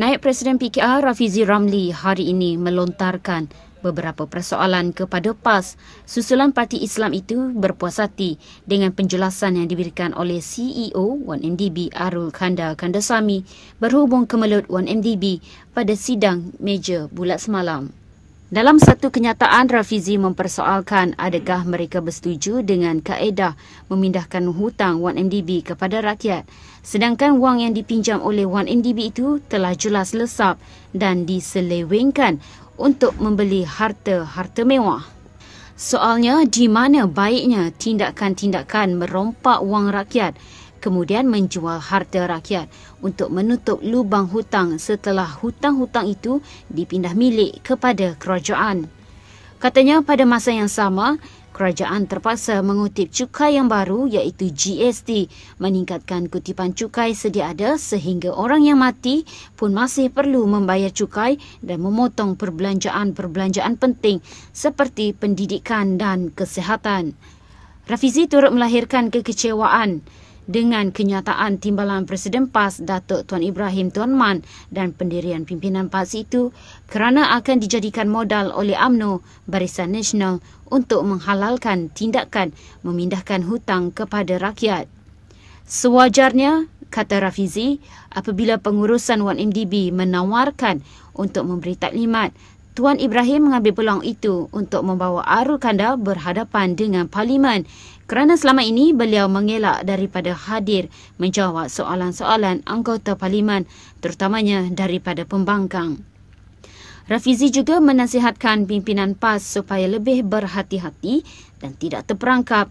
Naib Presiden PKR Rafizi Ramli hari ini melontarkan beberapa persoalan kepada PAS susulan Parti Islam itu berpuas hati dengan penjelasan yang diberikan oleh CEO 1MDB Arul Kanda Kandasami berhubung kemelut 1MDB pada sidang meja bulat semalam. Dalam satu kenyataan, Rafizi mempersoalkan adakah mereka bersetuju dengan kaedah memindahkan hutang 1MDB kepada rakyat. Sedangkan wang yang dipinjam oleh 1MDB itu telah jelas lesap dan diselewengkan untuk membeli harta-harta mewah. Soalnya, di mana baiknya tindakan-tindakan merompak wang rakyat kemudian menjual harta rakyat untuk menutup lubang hutang setelah hutang-hutang itu dipindah milik kepada kerajaan. Katanya pada masa yang sama, kerajaan terpaksa mengutip cukai yang baru iaitu GST meningkatkan kutipan cukai sedia ada sehingga orang yang mati pun masih perlu membayar cukai dan memotong perbelanjaan-perbelanjaan penting seperti pendidikan dan kesihatan. Rafizi turut melahirkan kekecewaan dengan kenyataan timbalan Presiden PAS Datuk Tuan Ibrahim Tuan Man dan pendirian pimpinan PAS itu kerana akan dijadikan modal oleh AMNO Barisan Nasional untuk menghalalkan tindakan memindahkan hutang kepada rakyat. Sewajarnya, kata Rafizi, apabila pengurusan 1MDB menawarkan untuk memberi taklimat Tuan Ibrahim mengambil peluang itu untuk membawa Arul Kanda berhadapan dengan Parlimen kerana selama ini beliau mengelak daripada hadir menjawab soalan-soalan anggota Parlimen terutamanya daripada pembangkang. Rafizi juga menasihatkan pimpinan PAS supaya lebih berhati-hati dan tidak terperangkap